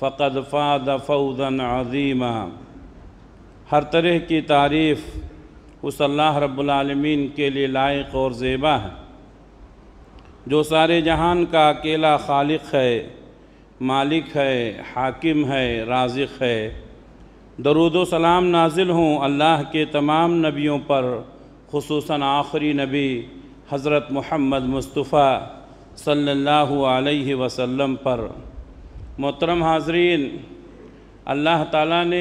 फ़कद फ़ाद फ़ौज़न अज़ीमा हर तरह की तारीफ़ उस अल्लाह रब्लमीन के लिए लायक और ज़ेबा है जो सारे जहान का अकेला खालिक है मालिक है हाकिम है राजिक है दरुद सलाम नाजिल हूँ अल्लाह के तमाम नबियों पर खसूस आखिरी नबी हज़रत महमद मुस्तफ़ा सल्लल्लाहु अलैहि वसल्लम पर मोहतरम हाजरीन अल्लाह ताला ने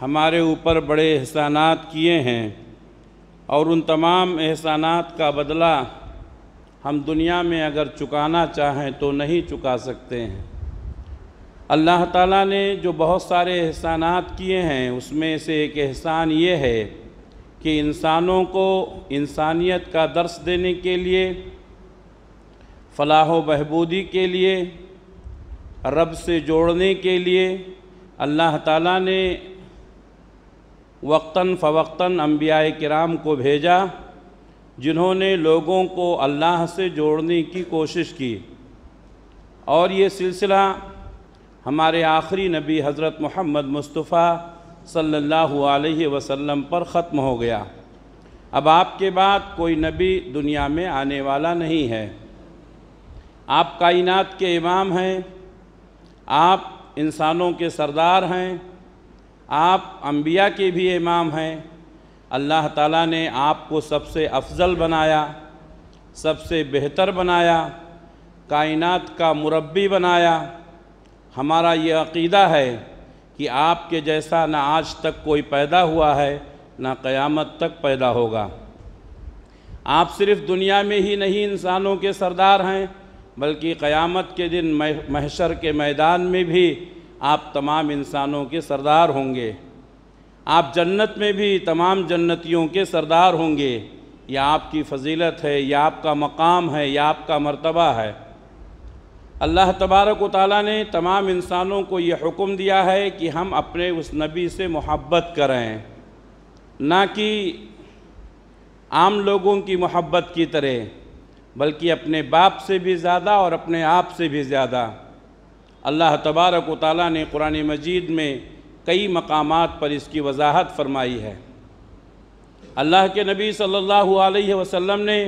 हमारे ऊपर बड़े एहसानात किए हैं और उन तमाम एहसानात का बदला हम दुनिया में अगर चुकाना चाहें तो नहीं चुका सकते हैं अल्लाह ताला ने जो बहुत सारे एहसानात किए हैं उसमें से एक एहसान ये है कि इंसानों को इंसानियत का दर्श देने के लिए फलाह बहबूदी के लिए रब से जोड़ने के लिए अल्लाह ताला ने वक्ता फ़वक्ता अम्बिया कराम को भेजा जिन्होंने लोगों को अल्लाह से जोड़ने की कोशिश की और ये सिलसिला हमारे आखिरी नबी हज़रत मोहम्मद मुस्तफ़ा सल्लल्लाहु अलैहि वसल्लम पर ख़त्म हो गया अब आपके बाद कोई नबी दुनिया में आने वाला नहीं है आप कायनात के इमाम हैं आप इंसानों के सरदार हैं आप अम्बिया के भी इमाम हैं अल्लाह ताला ने आपको सबसे अफजल बनाया सबसे बेहतर बनाया कायनात का मुरबी बनाया हमारा ये अकीदा है कि आपके जैसा ना आज तक कोई पैदा हुआ है ना क़यामत तक पैदा होगा आप सिर्फ़ दुनिया में ही नहीं इंसानों के सरदार हैं बल्कि क़यामत के दिन महशर के मैदान में भी आप तमाम इंसानों के सरदार होंगे आप जन्नत में भी तमाम जन्नतियों के सरदार होंगे यह आपकी फजीलत है यह आपका मकाम है यह आपका मर्तबा है अल्लाह तबारक ताली ने तमाम इंसानों को ये हुक्म दिया है कि हम अपने उस नबी से मोहब्बत करें ना कि आम लोगों की मोहब्बत की तरह बल्कि अपने बाप से भी ज़्यादा और अपने आप से भी ज़्यादा अल्लाह तबारक ताली ने कुरान मजीद में कई मकाम पर इसकी वजाहत फरमाई है अल्लाह के नबी सल्लल्लाहु अलैहि वसल्लम ने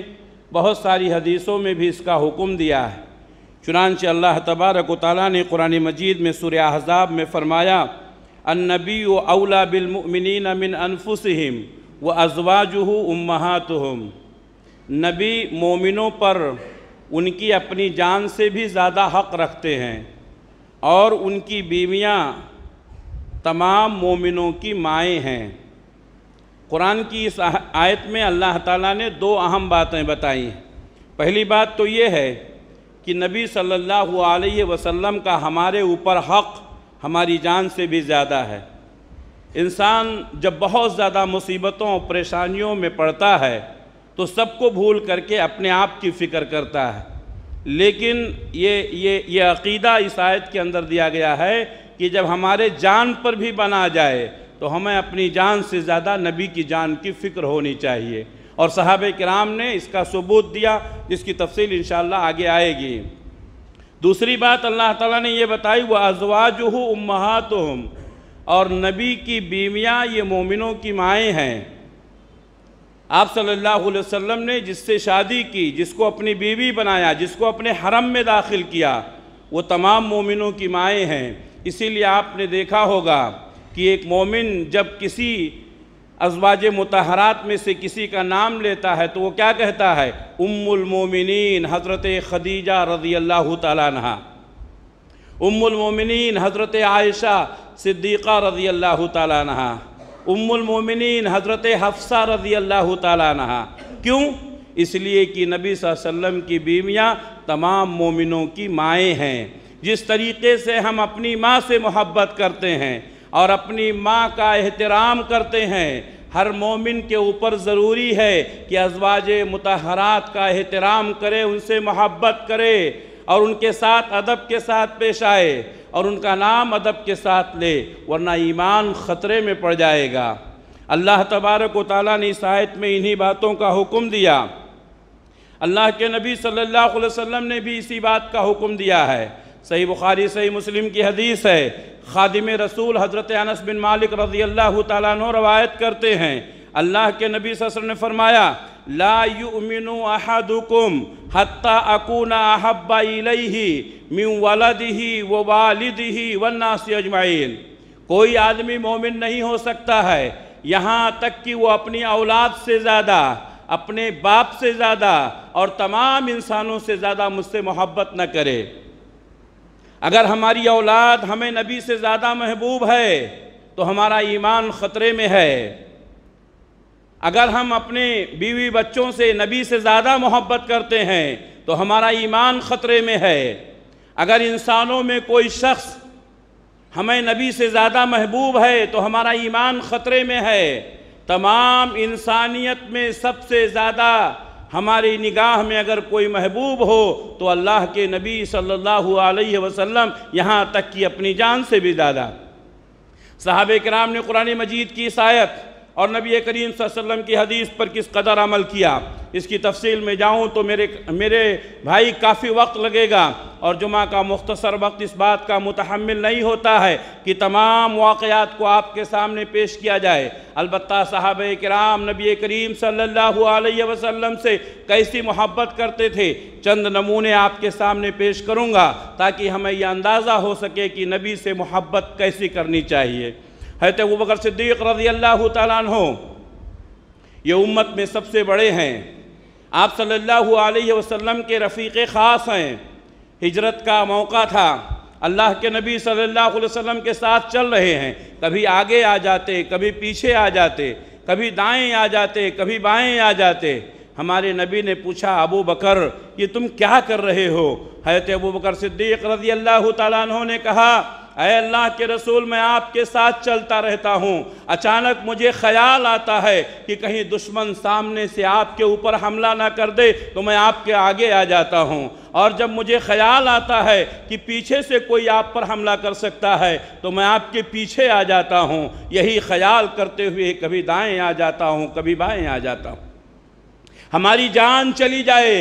बहुत सारी हदीसों में भी इसका हुक्म दिया है चुनानच अल्लाह तबारक ताली ने कुरान मजीद में सुर अहजाब में फ़रमाया अन्नबी अवला बिलमिन मिन अनफुसम व अजवाजह उम्मातहम नबी मोमिनों पर उनकी अपनी जान से भी ज़्यादा हक़ रखते हैं और उनकी बीवियाँ तमाम मोमिनों की माएँ हैं कुरान की इस आयत में अल्लाह ताला ने दो अहम बातें बताई पहली बात तो ये है कि नबी सल्लल्लाहु अलैहि वसल्लम का हमारे ऊपर हक़ हमारी जान से भी ज़्यादा है इंसान जब बहुत ज़्यादा मुसीबतों परेशानियों में पड़ता है तो सबको भूल करके अपने आप की फ़िक्र करता है लेकिन ये ये ये अकीदा इस आयत के अंदर दिया गया है कि जब हमारे जान पर भी बना जाए तो हमें अपनी जान से ज़्यादा नबी की जान की फ़िक्र होनी चाहिए और साहब कराम ने इसका सबूत दिया जिसकी तफसील इन आगे आएगी दूसरी बात अल्लाह ताला ने यह बताई वह अजवाज हम और नबी की बीवियाँ ये मोमिनों की माएँ हैं आप सल्लल्लाहु अलैहि वसल्लम ने जिससे शादी की जिसको अपनी बीवी बनाया जिसको अपने हरम में दाखिल किया वो तमाम मोमिनों की माएँ हैं इसीलिए आपने देखा होगा कि एक मोमिन जब किसी अजवाज मतहरात में से किसी का नाम लेता है तो वो क्या कहता है उम्मुलमोमिन हज़रत खदीजा रज़ी अल्लाह तहा उम्मुलमोमिन हज़रत आयशा सिद्दीक़ा रज़ी अल्लाह तहा मोमिनीन हज़रत हफ्सा रजी अल्लाह तहा क्यों इसलिए कि नबी वसल्लम की बीवियाँ तमाम मोमिनों की माएँ हैं जिस तरीके से हम अपनी माँ से मोहब्बत करते हैं और अपनी माँ का एहतराम करते हैं हर मोमिन के ऊपर ज़रूरी है कि अजवाज मतहरात का एहतराम करे उनसे मोहब्बत करे और उनके साथ अदब के साथ पेश आए और उनका नाम अदब के साथ ले वरना ईमान ख़तरे में पड़ जाएगा अल्लाह तबारक वाली ने इस आयत में इन्हीं बातों का हुक्म दिया अल्लाह के नबी सल्लल्लाहु अलैहि वसल्लम ने भी इसी बात का हुक्म दिया है सही बुखारी सही मुस्लिम की हदीस है खादिम रसूल हज़रत अनस बिन मालिक रजी अल्लाह तवायत करते हैं अल्लाह के नबी सर ने फरमाया ला अहदुकुम हत्ता अकूना अहब्बा इलैहि मिन वलदिही व वालिदिही वन्नासी अजमाइन कोई आदमी मोमिन नहीं हो सकता है यहाँ तक कि वो अपनी औलाद से ज़्यादा अपने बाप से ज़्यादा और तमाम इंसानों से ज़्यादा मुझसे मोहब्बत न करे अगर हमारी औलाद हमें नबी से ज़्यादा महबूब है तो हमारा ईमान ख़तरे में है अगर हम अपने बीवी बच्चों से नबी से ज़्यादा मोहब्बत करते हैं तो हमारा ईमान ख़तरे में है अगर इंसानों में कोई शख्स हमें नबी से ज़्यादा महबूब है तो हमारा ईमान ख़तरे में है तमाम इंसानियत में सबसे ज़्यादा हमारी निगाह में अगर कोई महबूब हो तो अल्लाह के नबी सल्लल्लाहु अलैहि वसल्लम यहाँ तक कि अपनी जान से भी ज़्यादा साहब कराम ने कुरान मजीद की शायद और नबी करीम वसल्लम की हदीस पर किस कदर अमल किया इसकी तफसील में जाऊँ तो मेरे मेरे भाई काफ़ी वक्त लगेगा और जुमा का मुख्तसर वक्त इस बात का मुतहमल नहीं होता है कि तमाम वाक़ात को आपके सामने पेश किया जाए अलबत् साहब कराम नबी करीम सल्लल्लाहु अलैहि वसल्लम से कैसी मोहब्बत करते थे चंद नमूने आपके सामने पेश करूँगा ताकि हमें यह अंदाज़ा हो सके कि नबी से मोहब्बत कैसी करनी चाहिए हैत अबू बकर सिद्दीक रजी अल्लाह तु ये उम्मत में सबसे बड़े हैं आप सल्लल्लाहु अलैहि वसल्लम के रफ़ीक ख़ास हैं हिजरत का मौका था अल्लाह के नबी सल्लल्लाहु अलैहि वसल्लम के साथ चल रहे हैं कभी आगे आ जाते कभी पीछे आ जाते कभी दाएं आ जाते कभी बाएं आ जाते हमारे नबी ने पूछा अबू बकर ये तुम क्या कर रहे हो हैत अबू बकर सिद्दीक रजी अल्लाह तु ने कहा अः अल्लाह के रसूल मैं आपके साथ चलता रहता हूँ अचानक मुझे ख्याल आता है कि कहीं दुश्मन सामने से आपके ऊपर हमला ना कर दे तो मैं आपके आगे आ जाता हूँ और जब मुझे ख्याल आता है कि पीछे से कोई आप पर हमला कर सकता है तो मैं आपके पीछे आ जाता हूँ यही ख्याल करते हुए कभी दाएँ आ जाता हूँ कभी बाएँ आ जाता हूँ हमारी जान चली जाए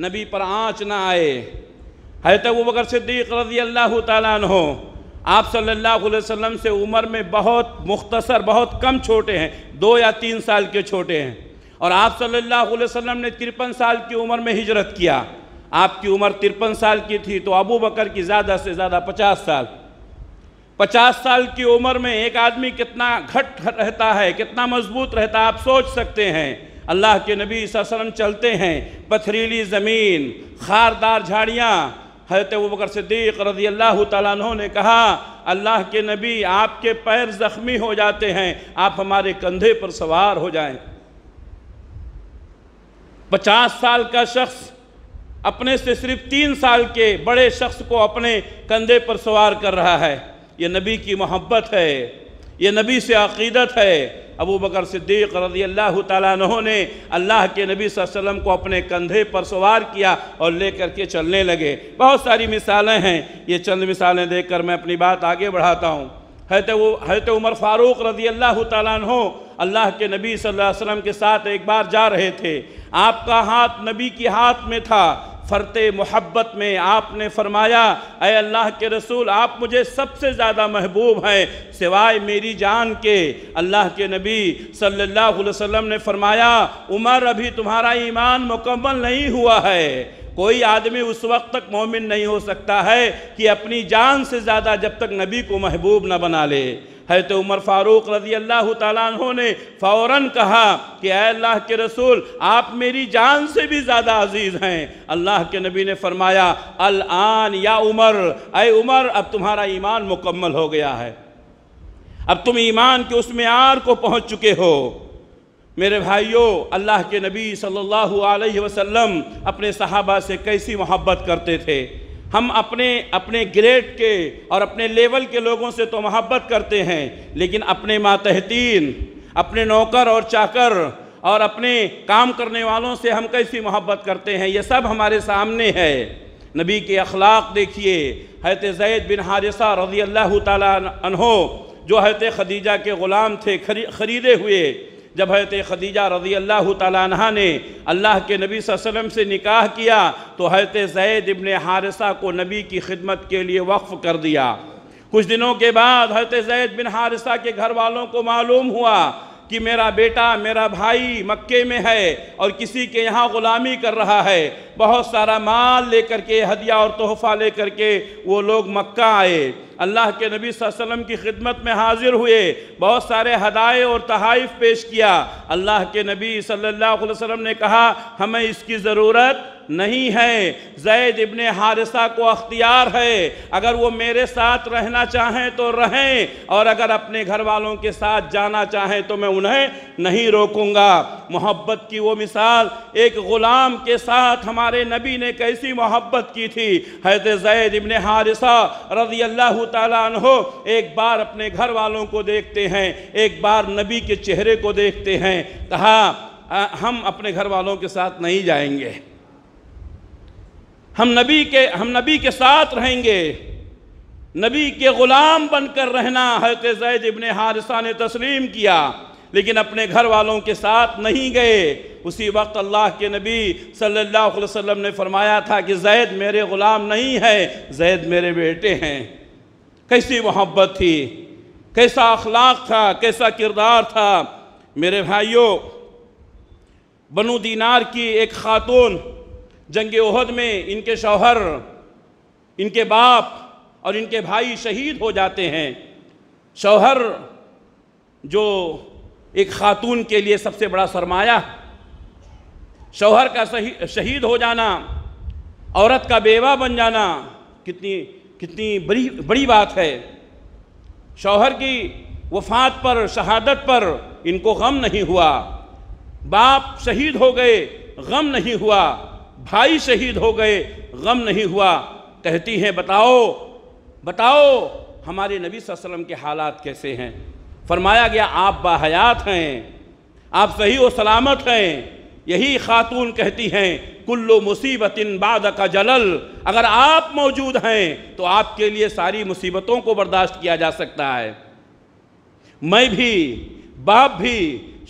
नबी पर आँच ना आए है तो वो बकर सिद्दीक रजी अल्लाह तन हो आप सल्लल्लाहु अलैहि वसल्लम से उम्र में बहुत मुख्तसर बहुत कम छोटे हैं दो या तीन साल के छोटे हैं और आप सल्लल्लाहु अलैहि वसल्लम ने तिरपन साल की उम्र में हिजरत किया आपकी उम्र तिरपन साल की थी तो अबू बकर की ज़्यादा से ज़्यादा पचास साल पचास साल की उम्र में एक आदमी कितना घट रहता है कितना मजबूत रहता है आप सोच सकते हैं अल्लाह के नबी वसल्लम चलते हैं पथरीली ज़मीन खारदार झाड़ियाँ हजरत बकर सिद्दीक रजी अल्लाह तु ने कहा अल्लाह के नबी आपके पैर ज़ख्मी हो जाते हैं आप हमारे कंधे पर सवार हो जाएं। पचास साल का शख्स अपने से सिर्फ तीन साल के बड़े शख्स को अपने कंधे पर सवार कर रहा है ये नबी की मोहब्बत है ये नबी से अकीदत है अबू बकर सिद्दीक रजी अल्लाह तहों ने अल्लाह के नबी वसल्लम को अपने कंधे पर सवार किया और लेकर के चलने लगे बहुत सारी मिसालें हैं ये चंद मिसालें देखकर मैं अपनी बात आगे बढ़ाता हूँ हैत वो हैत उमर फ़ारूक रजी अल्लाह तहों अल्लाह के नबी वसल्लम के साथ एक बार जा रहे थे आपका हाथ नबी के हाथ में था फ़र्त मोहब्बत में आपने फरमाया अय अल्लाह के रसूल आप मुझे सबसे ज़्यादा महबूब हैं सिवाय मेरी जान के अल्लाह के नबी सल्लल्लाहु अलैहि वसल्लम ने फरमाया उमर अभी तुम्हारा ईमान मुकम्मल नहीं हुआ है कोई आदमी उस वक्त तक मोमिन नहीं हो सकता है कि अपनी जान से ज़्यादा जब तक नबी को महबूब न बना ले हजरत उमर फ़ारूक रजी अल्लाह तु ने फ़ौर कहा कि अल्लाह के रसूल आप मेरी जान से भी ज़्यादा अजीज़ हैं अल्लाह के नबी ने फरमाया आन या उमर अय उमर अब तुम्हारा ईमान मुकम्मल हो गया है अब तुम ईमान के उस मैार को पहुँच चुके हो मेरे भाइयों अल्लाह के नबी सल्लल्लाहु अलैहि वसल्लम अपने सहाबा से कैसी मोहब्बत करते थे हम अपने अपने ग्रेड के और अपने लेवल के लोगों से तो मोहब्बत करते हैं लेकिन अपने मातहतीन अपने नौकर और चाकर और अपने काम करने वालों से हम कैसी मोहब्बत करते हैं ये सब हमारे सामने है नबी के अखलाक देखिए हैत जैद बिन हारिसा रजी अल्लाह तहो जो हैत खदीजा के ग़ुलाम थे खरी खरीदे हुए जब हजरत खदीजा रज़ी अल्लाह तला ने अल्लाह के नबी वसल्लम से निकाह किया तो हजरत ज़ैद इबन हारसा को नबी की खिदमत के लिए वक्फ़ कर दिया कुछ दिनों के बाद हजरत जैद बिन हारसा के घर वालों को मालूम हुआ कि मेरा बेटा मेरा भाई मक्के में है और किसी के यहाँ ग़ुलामी कर रहा है बहुत सारा माल लेकर के हदिया और तोहफ़ा लेकर के वो लोग मक्का आए अल्लाह के नबी वसल्लम की खिदमत में हाजिर हुए बहुत सारे हदाय और तहाइफ पेश किया अल्लाह के नबी सल्लल्लाहु अलैहि वसल्लम ने कहा हमें इसकी ज़रूरत नहीं है जैद इबन हारिसा को अख्तियार है अगर वो मेरे साथ रहना चाहें तो रहें और अगर अपने घर वालों के साथ जाना चाहें तो मैं उन्हें नहीं रोकूंगा मोहब्बत की वो मिसाल एक ग़ुलाम के साथ हमारे नबी ने कैसी मोहब्बत की थी हजरत जैद इबन हारिसा रजी अल्लाह तहो एक बार अपने घर वालों को देखते हैं एक बार नबी के चेहरे को देखते हैं कहा हम अपने घर वालों के साथ नहीं जाएंगे हम नबी के हम नबी के साथ रहेंगे नबी के ग़ुलाम बनकर रहना हजरत जैद इबन हारिसा ने तस्लीम किया लेकिन अपने घर वालों के साथ नहीं गए उसी वक्त अल्लाह के नबी सल्लल्लाहु अलैहि वसल्लम ने फरमाया था कि जैद मेरे ग़ुलाम नहीं है जैद मेरे बेटे हैं कैसी मोहब्बत थी कैसा अखलाक था कैसा किरदार था मेरे भाइयों बनु दीनार की एक खातून जंग उहद में इनके शौहर इनके बाप और इनके भाई शहीद हो जाते हैं शौहर जो एक खातून के लिए सबसे बड़ा सरमाया शौहर का शहीद हो जाना औरत का बेवा बन जाना कितनी कितनी बड़ी बड़ी बात है शौहर की वफात पर शहादत पर इनको गम नहीं हुआ बाप शहीद हो गए गम नहीं हुआ भाई शहीद हो गए गम नहीं हुआ कहती हैं बताओ बताओ हमारे नबी वसल्लम के हालात कैसे हैं फरमाया गया आप बाहयात हैं आप सही व सलामत हैं यही खातून कहती हैं कुल्लो मुसीबत इन बाद का जलल अगर आप मौजूद हैं तो आपके लिए सारी मुसीबतों को बर्दाश्त किया जा सकता है मैं भी बाप भी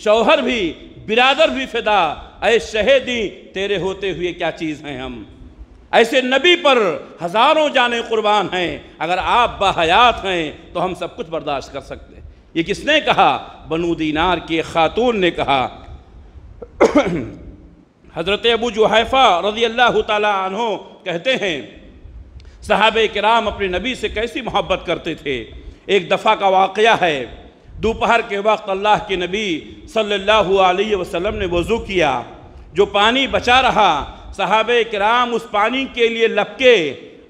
शौहर भी बिरादर भी फिदा ऐ शहेदी तेरे होते हुए क्या चीज़ हैं हम ऐसे नबी पर हज़ारों जाने कुर्बान हैं अगर आप बाहयात हैं तो हम सब कुछ बर्दाश्त कर सकते हैं ये किसने कहा बनू दीनार की खातून ने कहा हज़रत अबू जुहैफ़ा रजी अल्लाह तहों कहते हैं साहब कराम अपने नबी से कैसी मोहब्बत करते थे एक दफ़ा का वाक़ है दोपहर के वक्त अल्लाह के नबी सल्लल्लाहु अलैहि वसल्लम ने वज़ू किया जो पानी बचा रहा साहब कराम उस पानी के लिए लपके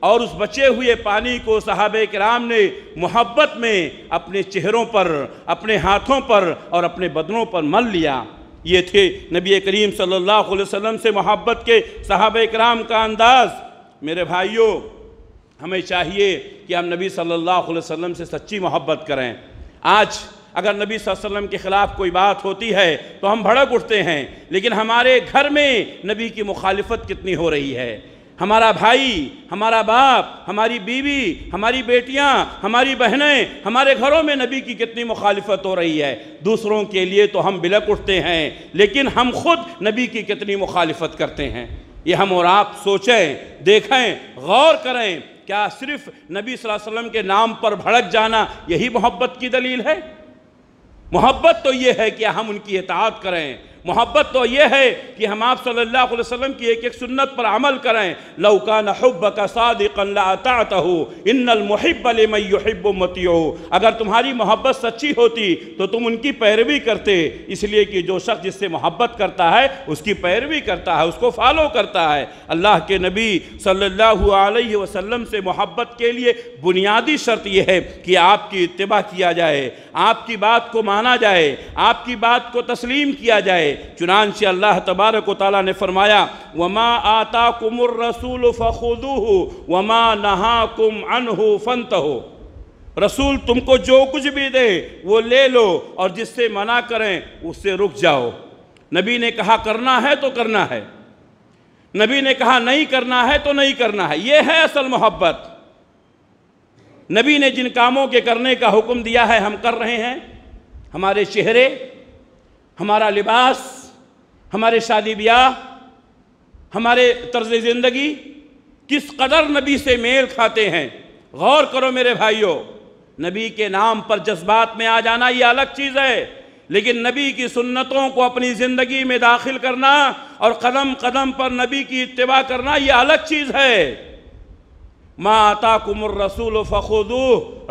और उस बचे हुए पानी को साहब कराम ने मोहब्बत में अपने चेहरों पर अपने हाथों पर और अपने बदनों पर मल लिया ये थे नबी करीम सल्लल्लाहु अलैहि वसल्लम से मोहब्बत के साहब कराम का अंदाज़ मेरे भाइयों हमें चाहिए कि हम नबी सल्लल्लाहु अलैहि वसल्लम से सच्ची मोहब्बत करें आज अगर नबी वसल्लम के ख़िलाफ़ कोई बात होती है तो हम भड़क उठते हैं लेकिन हमारे घर में नबी की मुखालफत कितनी हो रही है हमारा भाई हमारा बाप हमारी बीवी हमारी बेटियां हमारी बहनें हमारे घरों में नबी की कितनी मुखालफत हो रही है दूसरों के लिए तो हम बिलक उठते हैं लेकिन हम खुद नबी की कितनी मुखालफत करते हैं ये हम और आप सोचें देखें गौर करें क्या सिर्फ नबी वसल्लम के नाम पर भड़क जाना यही मोहब्बत की दलील है मोहब्बत तो ये है कि हम उनकी इतात करें मोहब्बत तो यह है कि हम आप सल्लल्लाहु अलैहि वसल्लम की एक एक सुन्नत पर अमल करें लौका नहब का सादिकता हो अगर तुम्हारी मोहब्बत सच्ची होती तो तुम उनकी पैरवी करते इसलिए कि जो शख्स जिससे मोहब्बत करता है उसकी पैरवी करता है उसको फॉलो करता है अल्लाह के नबी सल्लल्लाहु अलैहि वसल्लम से मोहब्बत के लिए बुनियादी शर्त यह है कि आपकी इतबा किया जाए आपकी बात को माना जाए आपकी बात को तस्लीम किया जाए गए चुनान से अल्लाह तबारक ताली ने फरमाया वमा आता कुमर रसूल फ़ुदू हो वमा नहा कुम अन हो फंत हो रसूल तुमको जो कुछ भी दे वो ले लो और जिससे मना करें उससे रुक जाओ नबी ने कहा करना है तो करना है नबी ने कहा नहीं करना है तो नहीं करना है ये है असल मोहब्बत नबी ने जिन कामों के करने का हुक्म दिया है हम कर रहे हैं हमारे चेहरे हमारा लिबास हमारे शादी ब्याह हमारे तर्ज ज़िंदगी किस कदर नबी से मेल खाते हैं गौर करो मेरे भाइयों नबी के नाम पर जज्बात में आ जाना ये अलग चीज़ है लेकिन नबी की सुन्नतों को अपनी ज़िंदगी में दाखिल करना और कदम कदम पर नबी की इतवा करना ये अलग चीज़ है माँ आता कुमर रसूल फ़खुदू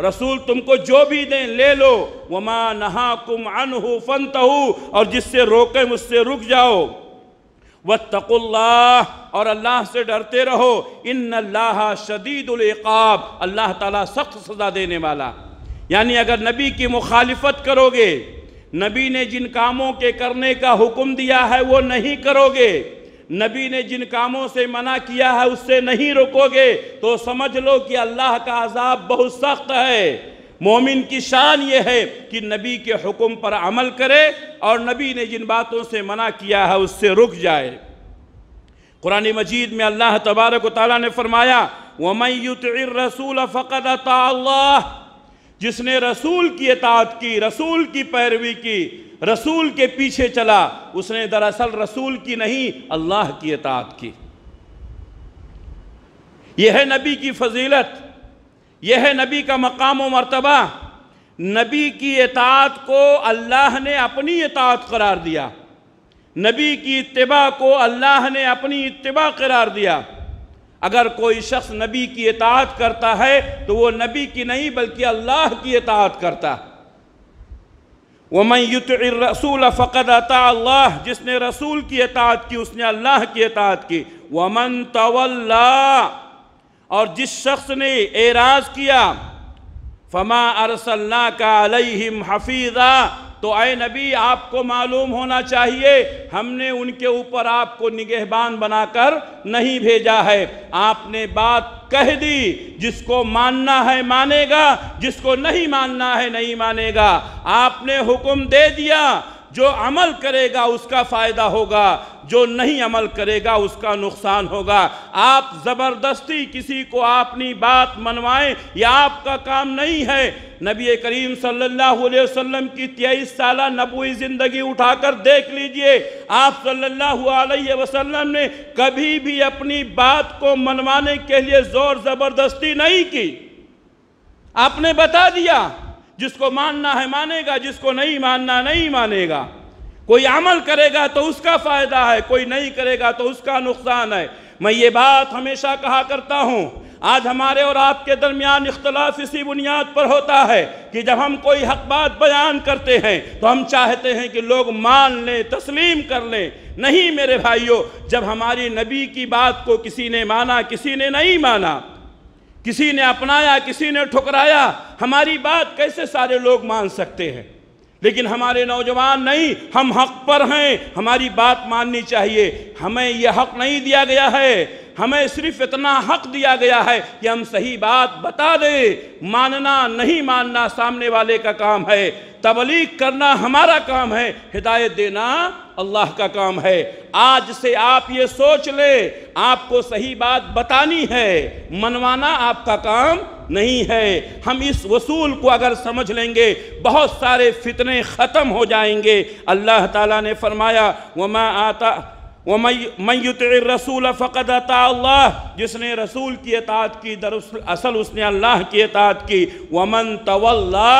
रसूल तुमको जो भी दें ले लो व माँ नहा कुम अन हो फन तहू और जिससे रोके मुझसे रुक जाओ व तकुल्ला और अल्लाह से डरते रहो इन अल्लाह शदीदुल्क़ाब अल्लाह ताला सख्त सज़ा देने वाला यानी अगर नबी की मुखालफत करोगे नबी ने जिन कामों के करने का हुक्म दिया है वो नहीं करोगे नबी ने जिन कामों से मना किया है उससे नहीं रोकोगे तो समझ लो कि अल्लाह का अजाब बहुत सख्त है मोमिन की शान ये है कि नबी के हुक्म पर अमल करे और नबी ने जिन बातों से मना किया है उससे रुक जाए कुरान मजीद में अल्लाह तबारक तला ने फरमाया वमयुत रसूल फ़कत जिसने रसूल की इतात की रसूल की पैरवी की रसूल के पीछे चला उसने दरअसल रसूल की नहीं अल्लाह की अतात की यह है नबी की फजीलत यह है नबी का मकाम व मरतबा नबी की अतात को अल्लाह ने अपनी अतात करार दिया नबी की इतबा को अल्लाह ने अपनी इतबा करार दिया अगर कोई शख्स नबी की इतात करता है तो वो नबी की नहीं बल्कि अल्लाह की इतात करता है वमन युत रसूल फ़कद अता अल्लाह जिसने रसूल की अतात की उसने अल्लाह की अतात की वमन तवल्ला और जिस शख्स ने एराज किया फमा अरसल्ला का अलहिम हफीज़ा तो आए नबी आपको मालूम होना चाहिए हमने उनके ऊपर आपको निगहबान बनाकर नहीं भेजा है आपने बात कह दी जिसको मानना है मानेगा जिसको नहीं मानना है नहीं मानेगा आपने हुक्म दे दिया जो अमल करेगा उसका फ़ायदा होगा जो नहीं अमल करेगा उसका नुकसान होगा आप ज़बरदस्ती किसी को अपनी बात मनवाएं या आपका काम नहीं है नबी करीम सल्लल्लाहु अलैहि वसल्लम की तेईस साल नबोई ज़िंदगी उठाकर देख लीजिए आप सल्लल्लाहु अलैहि वसल्लम ने कभी भी अपनी बात को मनवाने के लिए ज़ोर ज़बरदस्ती नहीं की आपने बता दिया जिसको मानना है मानेगा जिसको नहीं मानना नहीं मानेगा कोई अमल करेगा तो उसका फ़ायदा है कोई नहीं करेगा तो उसका नुकसान है मैं ये बात हमेशा कहा करता हूँ आज हमारे और आपके दरमियान इख्तलाफ इसी बुनियाद पर होता है कि जब हम कोई हक बात बयान करते हैं तो हम चाहते हैं कि लोग मान लें तस्लीम कर लें नहीं मेरे भाइयों जब हमारी नबी की बात को किसी ने माना किसी ने नहीं माना किसी ने अपनाया किसी ने ठुकराया हमारी बात कैसे सारे लोग मान सकते हैं लेकिन हमारे नौजवान नहीं हम हक पर हैं हमारी बात माननी चाहिए हमें यह हक नहीं दिया गया है हमें सिर्फ इतना हक दिया गया है कि हम सही बात बता दें मानना नहीं मानना सामने वाले का काम है तबलीग करना हमारा काम है हिदायत देना अल्लाह का काम है आज से आप ये सोच लें आपको सही बात बतानी है मनवाना आपका काम नहीं है हम इस वसूल को अगर समझ लेंगे बहुत सारे फितने ख़त्म हो जाएंगे अल्लाह ताला ने फरमाया वमा आता व मयुत रसूल फ़कद अल्लाह जिसने रसूल की अतात की दरअसल असल उसने अल्लाह की अतात की वमन तवल्ला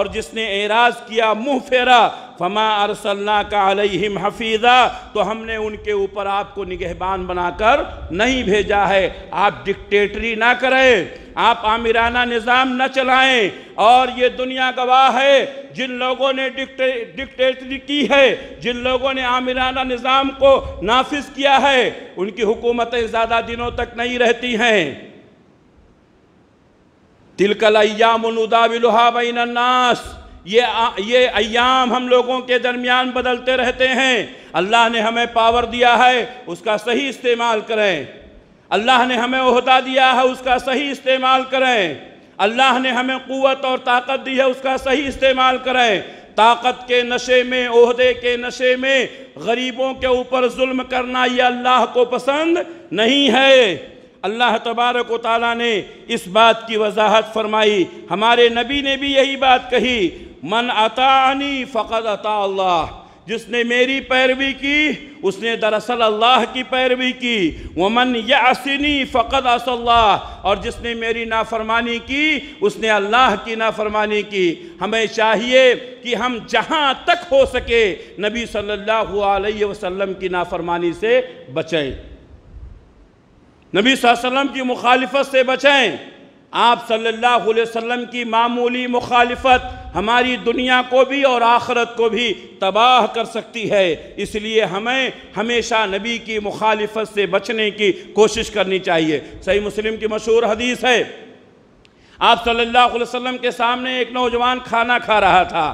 और जिसने एराज किया मुँह फेरा फमा अरसल्ला का अलहिम हफीज़ा तो हमने उनके ऊपर आपको निगहबान बनाकर नहीं भेजा है आप डिक्टेटरी ना करें आप आमिराना निज़ाम न चलाएं और ये दुनिया गवाह है जिन लोगों ने डिक्टे डिक्टेटरी की है जिन लोगों ने आमिराना निज़ाम को नाफिज किया है उनकी हुकूमतें ज़्यादा दिनों तक नहीं रहती हैं तिलकल अयामदाबिलहा बैनन्नास ये आ, ये अयाम हम लोगों के दरमियान बदलते रहते हैं अल्लाह ने हमें पावर दिया है उसका सही इस्तेमाल करें अल्लाह ने हमें अहदा दिया है उसका सही इस्तेमाल करें अल्लाह ने हमें क़वत और ताकत दी है उसका सही इस्तेमाल करें ताकत के नशे में अहदे के नशे में गरीबों के ऊपर जुल्म करना यह अल्लाह को पसंद नहीं है अल्लाह तबारक ताली ने इस बात की वजाहत फरमाई हमारे नबी ने भी यही बात कही मन अतानी फ़कत अता अल्लाह जिसने मेरी पैरवी की उसने दरअसल अल्लाह की पैरवी की वमन यासिनी फ़कत असल्लाह और जिसने मेरी नाफरमानी की उसने अल्लाह की नाफरमानी की हमें चाहिए कि हम जहाँ तक हो सके नबी सल्लल्लाहु अलैहि वसल्लम की नाफरमानी से बचें नबी वसल्लम की मुखालफत से बचें आप सल्लल्लाहु अलैहि वसल्लम की मामूली मुखालफत हमारी दुनिया को भी और आखरत को भी तबाह कर सकती है इसलिए हमें हमेशा नबी की मुखालफत से बचने की कोशिश करनी चाहिए सही मुस्लिम की मशहूर हदीस है आप सल्लल्लाहु अलैहि वसल्लम के सामने एक नौजवान खाना खा रहा था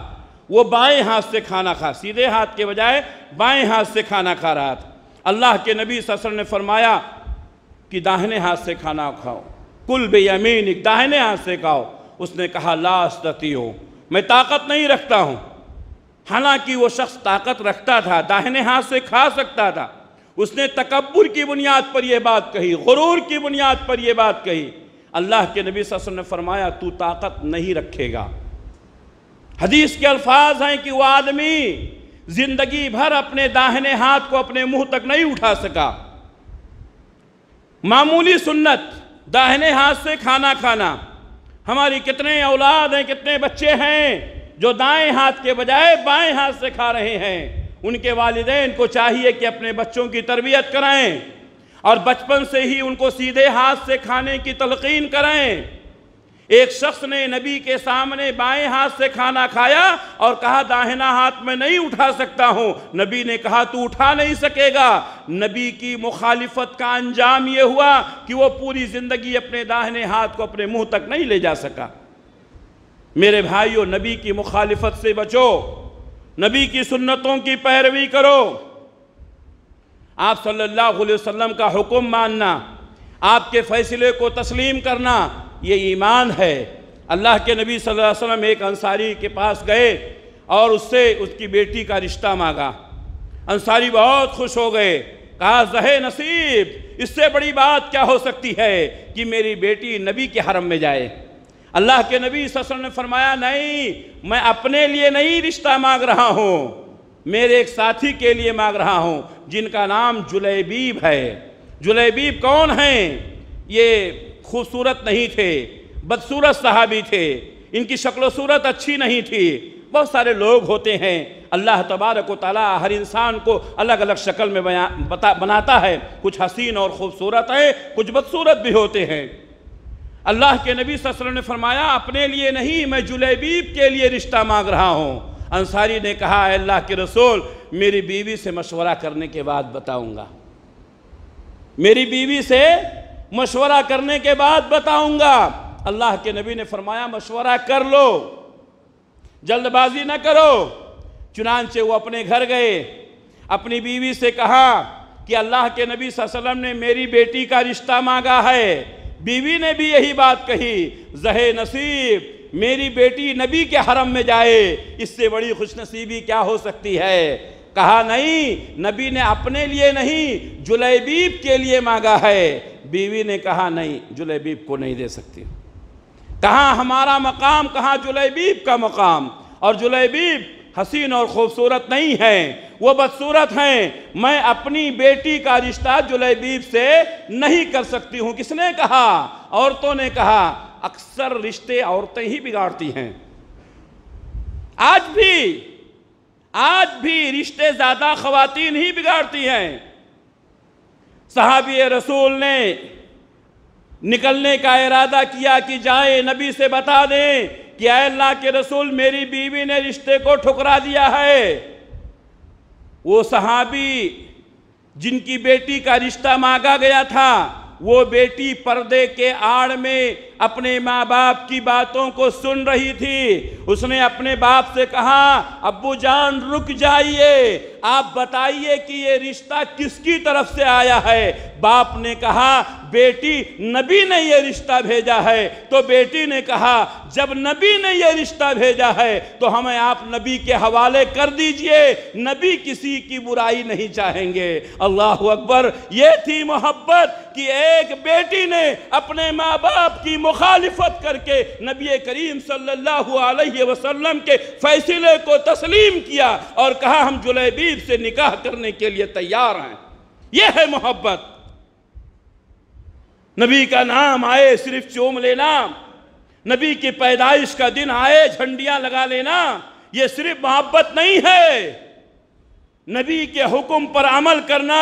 वो बाएं हाथ से खाना खा सीधे हाथ के बजाय बाएं हाथ से खाना खा रहा था अल्लाह के नबी ससर ने फरमाया कि दाहिने हाथ से खाना खाओ कुल बे यमीन दाहिने हाथ से खाओ उसने कहा लास्तती हो मैं ताकत नहीं रखता हूँ हालांकि वो शख्स ताकत रखता था दाहिने हाथ से खा सकता था उसने तकबर की बुनियाद पर यह बात कही गुरूर की बुनियाद पर यह बात कही अल्लाह के नबी वसल्लम ने फरमाया तू ताकत नहीं रखेगा हदीस के अल्फाज हैं कि वह आदमी जिंदगी भर अपने दाहिने हाथ को अपने मुंह तक नहीं उठा सका मामूली सुन्नत दाहिने हाथ से खाना खाना हमारी कितने औलाद हैं कितने बच्चे हैं जो दाएं हाथ के बजाय बाएं हाथ से खा रहे हैं उनके वालदे को चाहिए कि अपने बच्चों की तरबियत कराएं और बचपन से ही उनको सीधे हाथ से खाने की तलकीन कराएं एक शख्स ने नबी के सामने बाएं हाथ से खाना खाया और कहा दाहिना हाथ में नहीं उठा सकता हूं नबी ने कहा तू उठा नहीं सकेगा नबी की मुखालिफत का अंजाम यह हुआ कि वो पूरी जिंदगी अपने दाहिने हाथ को अपने मुंह तक नहीं ले जा सका मेरे भाइयों नबी की मुखालिफत से बचो नबी की सुन्नतों की पैरवी करो आप सल्लल्लाहु अलैहि वसल्लम का हुक्म मानना आपके फैसले को तस्लीम करना ये ईमान है अल्लाह के नबी सल्लल्लाहु अलैहि वसल्लम एक अंसारी के पास गए और उससे उसकी बेटी का रिश्ता मांगा अंसारी बहुत खुश हो गए कहा जहे नसीब इससे बड़ी बात क्या हो सकती है कि मेरी बेटी नबी के हरम में जाए अल्लाह के नबी वसल्लम ने फरमाया नहीं मैं अपने लिए नहीं रिश्ता मांग रहा हूँ मेरे एक साथी के लिए मांग रहा हूँ जिनका नाम जुलेबीब है जुलेबीब कौन हैं ये खूबसूरत नहीं थे बदसूरत सहाबी थे इनकी शक्ल सूरत अच्छी नहीं थी बहुत सारे लोग होते हैं अल्लाह तबारक वाली हर इंसान को अलग अलग शक्ल में बया बता बनाता है कुछ हसीन और ख़ूबसूरत है कुछ बदसूरत भी होते हैं अल्लाह के नबी ससरों ने फरमाया अपने लिए नहीं मैं जुलेबीब के लिए रिश्ता मांग रहा हूँ अंसारी ने कहा अल्लाह के रसूल मेरी बीवी से मशवरा करने के बाद बताऊँगा मेरी बीवी से मशवरा करने के बाद बताऊंगा अल्लाह के नबी ने फरमाया मशवरा कर लो जल्दबाजी ना करो चुनानचे वो अपने घर गए अपनी बीवी से कहा कि अल्लाह के नबी वसल्लम ने मेरी बेटी का रिश्ता मांगा है बीवी ने भी यही बात कही जहे नसीब मेरी बेटी नबी के हरम में जाए इससे बड़ी खुशनसीबी क्या हो सकती है कहा नहीं नबी ने अपने लिए नहीं जुलेबीब के लिए मांगा है बीवी ने कहा नहीं जुलेबीब को नहीं दे सकती कहाँ हमारा मकाम कहाँ जुलेबीब का मकाम और जुलेबीब हसीन और ख़ूबसूरत नहीं है वो बदसूरत हैं मैं अपनी बेटी का रिश्ता जुलेबीब से नहीं कर सकती हूँ किसने कहा औरतों ने कहा अक्सर रिश्ते औरतें ही बिगाड़ती हैं आज भी आज भी रिश्ते ज़्यादा खवतिन ही बिगाड़ती हैं सहाबी रसूल ने निकलने का इरादा किया कि जाए नबी से बता दें कि अल्लाह के रसूल मेरी बीवी ने रिश्ते को ठुकरा दिया है वो सहाबी जिनकी बेटी का रिश्ता मांगा गया था वो बेटी पर्दे के आड़ में अपने माँ बाप की बातों को सुन रही थी उसने अपने बाप से कहा अब्बू जान रुक जाइए आप बताइए कि ये रिश्ता किसकी तरफ से आया है बाप ने कहा बेटी नबी ने ये रिश्ता भेजा है तो बेटी ने कहा जब नबी ने ये रिश्ता भेजा है तो हमें आप नबी के हवाले कर दीजिए नबी किसी की बुराई नहीं चाहेंगे अल्लाह अकबर ये थी मोहब्बत कि एक बेटी ने अपने माँ बाप की मुखालफत करके नबी करीम सल्लल्लाहु अलैहि वसल्लम के फैसले को तस्लीम किया और कहा हम जुलैबीब से निकाह करने के लिए तैयार हैं यह है मोहब्बत नबी का नाम आए सिर्फ चूम लेना नबी की पैदाइश का दिन आए झंडियां लगा लेना यह सिर्फ मोहब्बत नहीं है नबी के हुक्म पर अमल करना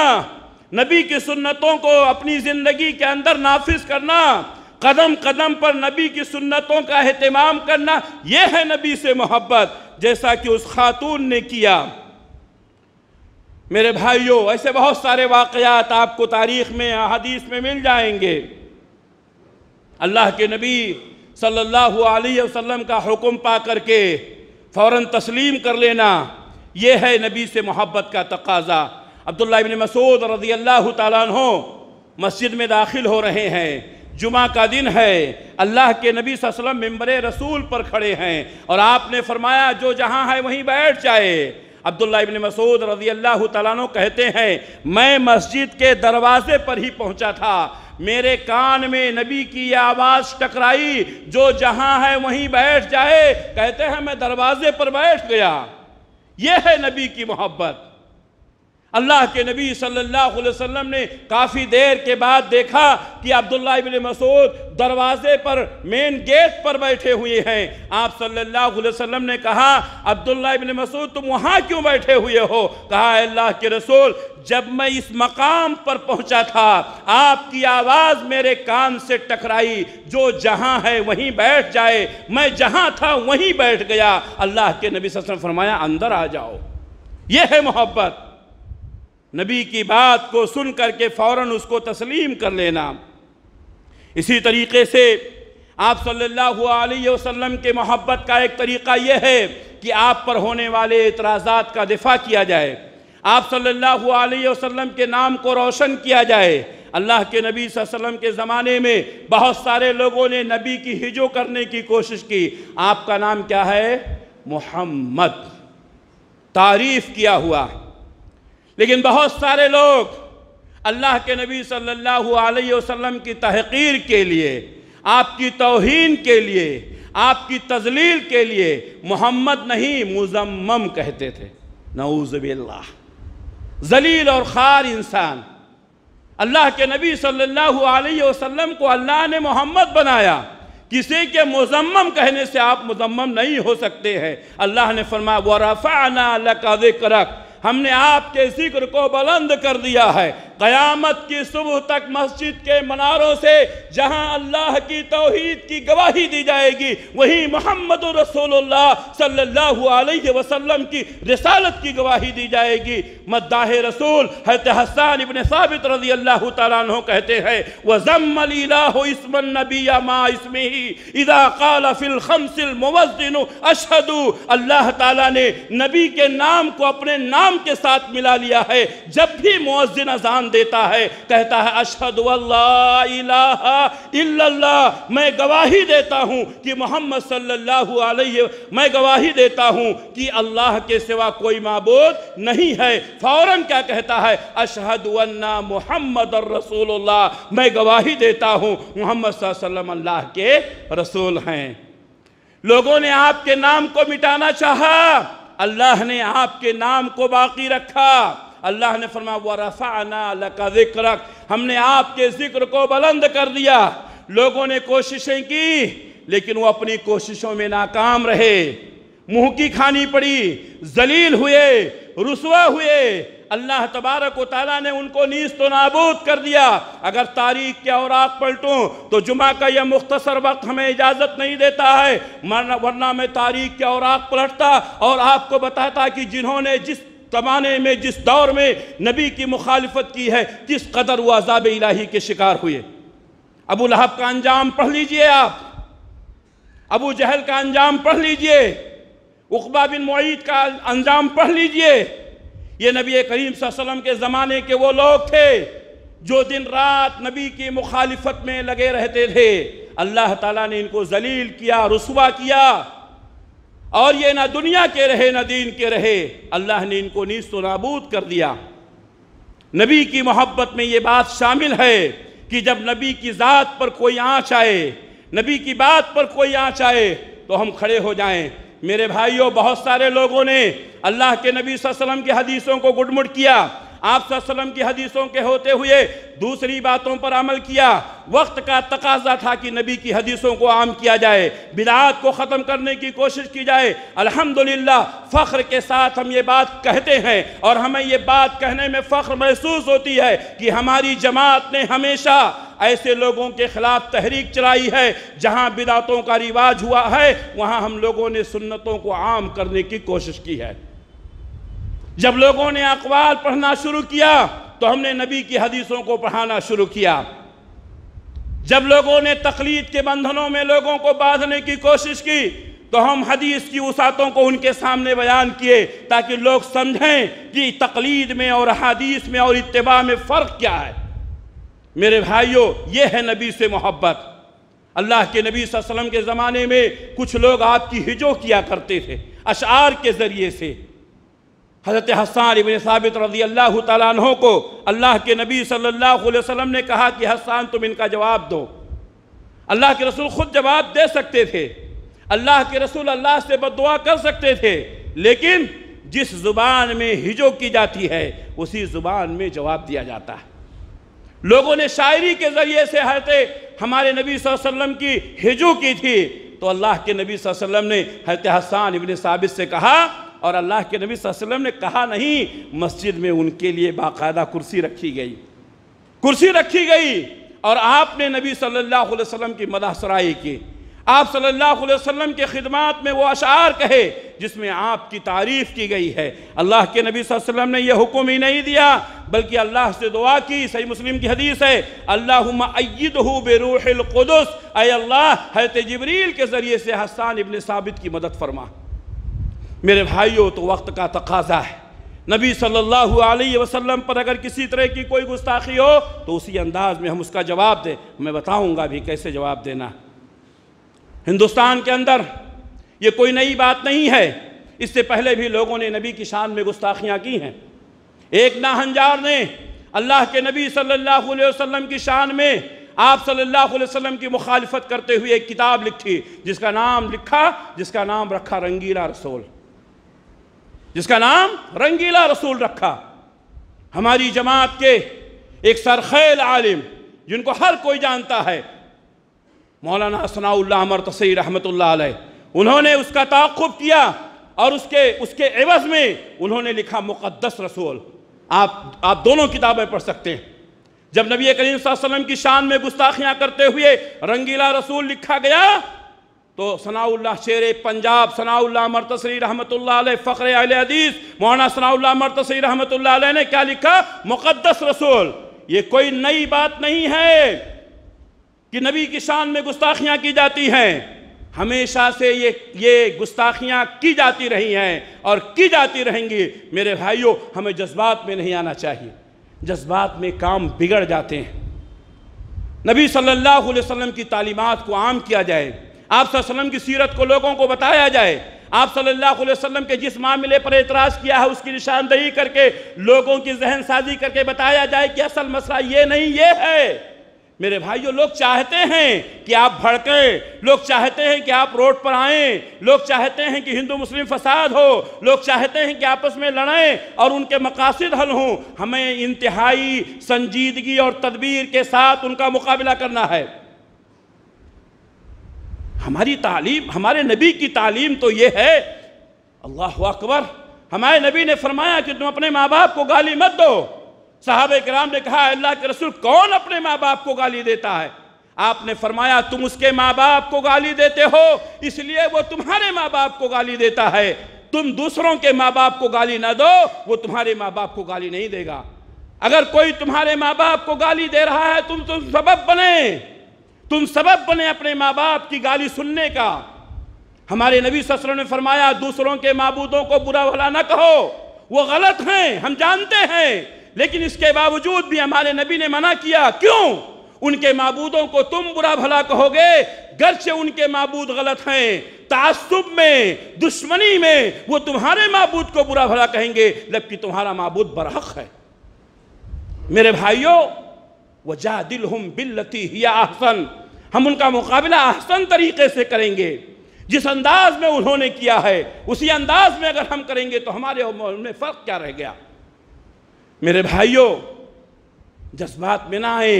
नबी की सुन्नतों को अपनी ज़िंदगी के अंदर नाफिज करना कदम कदम पर नबी की सुन्नतों का अहतमाम करना यह है नबी से मोहब्बत जैसा कि उस खातून ने किया मेरे भाइयों ऐसे बहुत सारे वाकयात आपको तारीख में अदीस में मिल जाएंगे अल्लाह के नबी सल्लल्लाहु अलैहि वसल्लम का हुक्म पा करके फ़ौर तस्लीम कर लेना यह है नबी से मोहब्बत का तकाजा अब्दुल्ला मसूद रजी अल्लाह तु मस्जिद में दाखिल हो रहे हैं जुमा का दिन है अल्लाह के नबी वसल्लम रसूल पर खड़े हैं और आपने फरमाया जो जहाँ है वहीं बैठ जाए अब्दुल्ला इबन मसूद रजी अल्लाह तु कहते हैं मैं मस्जिद के दरवाजे पर ही पहुंचा था मेरे कान में नबी की आवाज़ टकराई जो जहाँ है वहीं बैठ जाए कहते हैं मैं दरवाजे पर बैठ गया यह है नबी की मोहब्बत अल्लाह के नबी सल्लल्लाहु अलैहि वसल्लम ने काफ़ी देर के बाद देखा कि अब्दुल्ला इबन मसूद दरवाजे पर मेन गेट पर बैठे हुए हैं आप सल्लल्लाहु अलैहि वसल्लम ने कहा अब्दुल्ला इबन मसूद तुम वहाँ क्यों बैठे हुए हो कहा अल्लाह के रसूल जब मैं इस मकाम पर पहुंचा था आपकी आवाज़ मेरे कान से टकराई जो जहाँ है वहीं बैठ जाए मैं जहाँ था वहीं बैठ गया अल्लाह के नबी वसल्लम फरमाया अंदर आ जाओ यह है मोहब्बत नबी की बात को सुन करके फ़ौर उसको तस्लीम कर लेना इसी तरीके से आप सल्लल्लाहु अलैहि वसल्लम के मोहब्बत का एक तरीक़ा यह है कि आप पर होने वाले एतराज़ात का दिफा किया जाए आप सल्लल्लाहु अलैहि वसल्लम के नाम को रोशन किया जाए अल्लाह के नबी वसल्लम के ज़माने में बहुत सारे लोगों ने नबी की हिजो करने की कोशिश की आपका नाम क्या है मोहम्मद तारीफ़ किया हुआ लेकिन बहुत सारे लोग अल्लाह के नबी सल्लल्लाहु अलैहि वसल्लम की तहकीर के लिए आपकी तोहन के लिए आपकी तजलील के लिए मोहम्मद नहीं मुजम्म कहते थे नऊज़बिल्ला जलील और ख़ार इंसान अल्लाह के नबी सल्लल्लाहु अलैहि वसल्लम को अल्लाह ने मोहम्मद बनाया किसी के मुजम्म कहने से आप मुजम्म नहीं हो सकते हैं अल्लाह ने फरमा वरफ़ाना लक हमने आपके जिक्र को बुलंद कर दिया है क़यामत की सुबह तक मस्जिद के मनारों से जहां अल्लाह की तोहद की गवाही दी जाएगी वहीं मोहम्मद रसोल्ला अलैहि वसलम की रसालत की गवाही दी जाएगी मद्दाह रसूल हत हसान इबन साबित रजी अल्लाह तु कहते हैं वह जमलास्मन नबीया माँ इसमें ही अल्लाह ताला ने नबी के नाम को अपने नाम के साथ मिला लिया है जब ही मोजिन अजान देता है कहता है अशद अल्लाह मैं गवाही देता हूँ कि मोहम्मद सल्लल्लाहु अलैहि मैं गवाही देता हूँ कि अल्लाह के सिवा कोई मबूद नहीं है फौरन क्या कहता है अशहद अन्ना मोहम्मद रसूल मैं गवाही देता हूँ मोहम्मद अल्लाह के रसूल हैं लोगों ने आपके नाम को मिटाना चाहा अल्लाह ने आपके नाम को बाकी रखा अल्लाह ने फरमा वरफ़ाना का जिक्र हमने आपके ज़िक्र को बुलंद कर दिया लोगों ने कोशिशें की लेकिन वो अपनी कोशिशों में नाकाम रहे मुंह की खानी पड़ी जलील हुए रुसवा हुए अल्लाह तबारक ताली ने उनको नीस तो नाबूद कर दिया अगर तारीख के आप पलटूँ तो जुमा का यह मुख्तसर वक्त हमें इजाज़त नहीं देता है वरना मैं तारीख के आप पलटता और आपको बताता कि जिन्होंने जिस ज़माने में जिस दौर में नबी की मुखालफत की है किस कदर वो अजाब इलाही के शिकार हुए अबू लहब का अंजाम पढ़ लीजिए आप अबू जहल का अंजाम पढ़ लीजिए उकबा बिन मोईद का अंजाम पढ़ लीजिए ये नबी करीम वसल्लम के ज़माने के वो लोग थे जो दिन रात नबी की मुखालफत में लगे रहते थे अल्लाह ताला ने इनको जलील किया रसुआ किया और ये ना दुनिया के रहे ना दीन के रहे अल्लाह ने इनको नीस नाबूद कर दिया नबी की मोहब्बत में ये बात शामिल है कि जब नबी की ज़ात पर कोई आँच आए नबी की बात पर कोई आँच आए तो हम खड़े हो जाएं मेरे भाइयों बहुत सारे लोगों ने अल्लाह के नबी वसल्लम की हदीसों को गुड़मुड़ किया आप की हदीसों के होते हुए दूसरी बातों पर अमल किया वक्त का तकाजा था कि नबी की हदीसों को आम किया जाए बिदात को ख़त्म करने की कोशिश की जाए अल्हम्दुलिल्लाह फ़ख्र के साथ हम ये बात कहते हैं और हमें ये बात कहने में फ़ख्र महसूस होती है कि हमारी जमात ने हमेशा ऐसे लोगों के खिलाफ तहरीक चलाई है जहां बिदातों का रिवाज हुआ है वहां हम लोगों ने सुन्नतों को आम करने की कोशिश की है जब लोगों ने अखबार पढ़ना शुरू किया तो हमने नबी की हदीसों को पढ़ाना शुरू किया जब लोगों ने तकलीद के बंधनों में लोगों को बांधने की कोशिश की तो हम हदीस की उसातों को उनके सामने बयान किए ताकि लोग समझें कि तकलीद में और हदीस में और इतबा में फ़र्क क्या है मेरे भाइयों ये है नबी से मोहब्बत अल्लाह के नबी वसम के ज़माने में कुछ लोग आपकी हिजो किया करते थे अशार के ज़रिए से हज़रत हसान इबन साबित रजी अल्लाह तु को अल्लाह के नबी सल्लल्लाहु अलैहि वसल्लम ने कहा कि हसान तुम इनका जवाब दो अल्लाह के रसूल ख़ुद जवाब दे सकते थे अल्लाह के रसूल अल्लाह से बदुआ कर सकते थे लेकिन जिस ज़ुबान में हिजो की जाती है उसी ज़ुबान में जवाब दिया जाता है लोगों ने शायरी के ज़रिए से हरते हमारे नबी वसल्लम की हिजो की थी तो अल्लाह के नबी वसल्लम ने हरत हसान इबन साबित से कहा और अल्लाह के नबी वसल्लम ने कहा नहीं मस्जिद में उनके लिए बाकायदा कुर्सी रखी गई कुर्सी रखी गई और आपने नबी सल्लल्लाहु अलैहि वसल्लम की मदह सराई की आप सल्लल्लाहु अलैहि वसल्लम के खिदमत में वो अशार कहे जिसमें आपकी तारीफ़ की गई है अल्लाह के नबी वसल्लम ने यह हुक्म ही नहीं दिया बल्कि अल्लाह से दुआ की सही मुस्लिम की हदीस है अल्लाद बेरूहलकुदस अल्लाह हजरत जबरील के ज़रिए से हसान इबन साबित की मदद फरमा मेरे भाइयों तो वक्त का तकाजा है नबी सल्लल्लाहु अलैहि वसल्लम पर अगर किसी तरह की कोई गुस्ताखी हो तो उसी अंदाज में हम उसका जवाब दें मैं बताऊंगा भी कैसे जवाब देना हिंदुस्तान के अंदर ये कोई नई बात नहीं है इससे पहले भी लोगों ने नबी की शान में गुस्ताखियाँ की हैं एक नाहंजार ने अल्लाह के नबी सल्लल्लाहु अलैहि वसल्लम की शान में आप सल्लल्लाहु अलैहि वसल्लम की मुखालफत करते हुए एक किताब लिखी जिसका नाम लिखा जिसका नाम रखा रंगीला रसोल जिसका नाम रंगीला रसूल रखा हमारी जमात के एक सरखेल आलिम जिनको हर कोई जानता है मौलाना असनाउल्ला अमर तसी रहमत उन्होंने उसका ताकुब किया और उसके उसके एवज में उन्होंने लिखा मुक़दस रसूल आप आप दोनों किताबें पढ़ सकते हैं जब नबी करीम वसल्लम की शान में गुस्ताखियां करते हुए रंगीला रसूल लिखा गया तो सनाउल्ला शेर पंजाब सनाउल्ला मरतसरी रहमत फ़खर अल मौना सनाउल्ला मरतसरी रहमत ने क्या लिखा मुक़दस रसूल ये कोई नई बात नहीं है कि नबी की शान में गुस्ताखियाँ की जाती हैं हमेशा से ये ये गुस्ताखियाँ की जाती रही हैं और की जाती रहेंगी मेरे भाइयों हमें जज्बात में नहीं आना चाहिए जज्बात में काम बिगड़ जाते हैं नबी सल्लल्लाहु अलैहि वसल्लम की तालीमात को आम किया जाए आप सल्लम की सीरत को लोगों को बताया जाए आप सल्लल्लाहु अलैहि वसल्लम के जिस मामले पर एतराज़ किया है उसकी निशानदेही करके लोगों की जहन साजी करके बताया जाए कि असल मसला ये नहीं ये है मेरे भाइयों लोग चाहते हैं कि आप भड़कें लोग चाहते हैं कि आप रोड पर आएं लोग चाहते हैं कि हिंदू मुस्लिम फसाद हो लोग चाहते हैं कि आपस में लड़ें और उनके मकासद हल हों हमें इंतहाई संजीदगी और तदबीर के साथ उनका मुकाबला करना है हमारी तालीम हमारे नबी की तालीम तो ये है अल्लाह अकबर हमारे नबी ने फरमाया कि तुम अपने माँ बाप को गाली मत दो साहब कराम ने कहा अल्लाह के रसूल कौन अपने माँ बाप को गाली देता है आपने फरमाया तुम उसके माँ बाप को गाली देते हो इसलिए वो तुम्हारे माँ बाप को गाली देता है तुम दूसरों के माँ बाप को गाली ना दो वो तुम्हारे माँ बाप को गाली नहीं देगा अगर कोई तुम्हारे माँ बाप को गाली दे रहा है तुम तुम तो सबब बने तुम सबब बने अपने माँ बाप की गाली सुनने का हमारे नबी ससुर ने फरमाया दूसरों के मबूदों को बुरा भला ना कहो वो गलत हैं हम जानते हैं लेकिन इसके बावजूद भी हमारे नबी ने मना किया क्यों उनके मबूदों को तुम बुरा भला कहोगे से उनके मबूद गलत हैं तासुब में दुश्मनी में वो तुम्हारे मबूद को बुरा भला कहेंगे जबकि तुम्हारा मबूद बरहक है मेरे भाइयों वजा दिल हम बिल्लती हिया आहसन हम उनका मुकाबला आहसन तरीके से करेंगे जिस अंदाज में उन्होंने किया है उसी अंदाज में अगर हम करेंगे तो हमारे में फ़र्क क्या रह गया मेरे भाइयों जज्बात में ना आए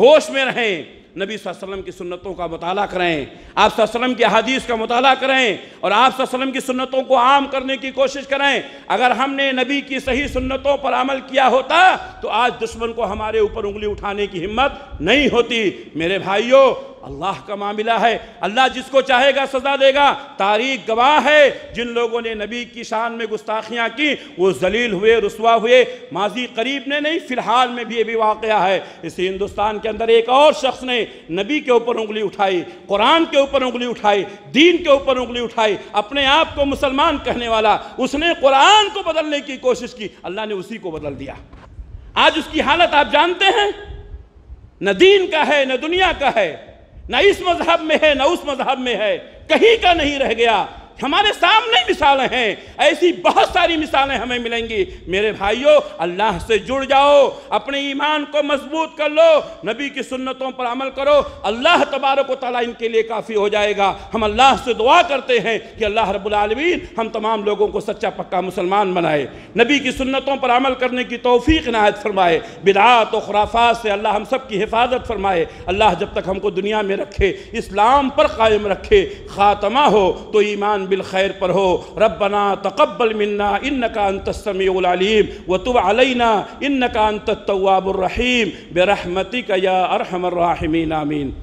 होश में रहें नबी वसल्लम की सुन्नतों का मताल करें आप वसल्लम की हदीस का मताल करें और आप वसल्लम की सुन्नतों को आम करने की कोशिश करें अगर हमने नबी की सही सुन्नतों पर अमल किया होता तो आज दुश्मन को हमारे ऊपर उंगली उठाने की हिम्मत नहीं होती मेरे भाइयों अल्लाह का मामला है अल्लाह जिसको चाहेगा सजा देगा तारीख गवाह है जिन लोगों ने नबी की शान में गुस्ताखियाँ की वो जलील हुए रसुआ हुए माजी करीब ने नहीं फ़िलहाल में भी ये भी वाक़ है इसी हिंदुस्तान के अंदर एक और शख्स ने नबी के ऊपर उंगली उठाई कुरान के ऊपर उंगली उठाई दीन के ऊपर उंगली उठाई अपने आप को मुसलमान कहने वाला उसने कुरान को बदलने की कोशिश की अल्लाह ने उसी को बदल दिया आज उसकी हालत आप जानते हैं न दीन का है न दुनिया का है ना इस मजहब में है ना उस मजहब में है कहीं का नहीं रह गया हमारे सामने मिसालें हैं ऐसी बहुत सारी मिसालें हमें मिलेंगी मेरे भाइयों अल्लाह से जुड़ जाओ अपने ईमान को मजबूत कर लो नबी की सुन्नतों पर अमल करो अल्लाह तबारक तला इनके लिए काफ़ी हो जाएगा हम अल्लाह से दुआ करते हैं कि अल्लाह रबालमीन हम तमाम लोगों को सच्चा पक्का मुसलमान बनाए नबी की सुन्नतों पर अमल करने की तोफ़ी नायत फरमाए बिदात और खुराफात से अल्लाह हम सब की हिफाजत फरमाए अल्लाह जब तक हमको दुनिया में रखे इस्लाम पर कायम रखे ख़ात्मा हो तो ईमान खैर बिलखैर पढ़ो रबना तकबल मिन्ना इन का अंतसमीम व तुब अलना इन का अंतवाबुलरहीम बेरहमती का या अरहमर आमीन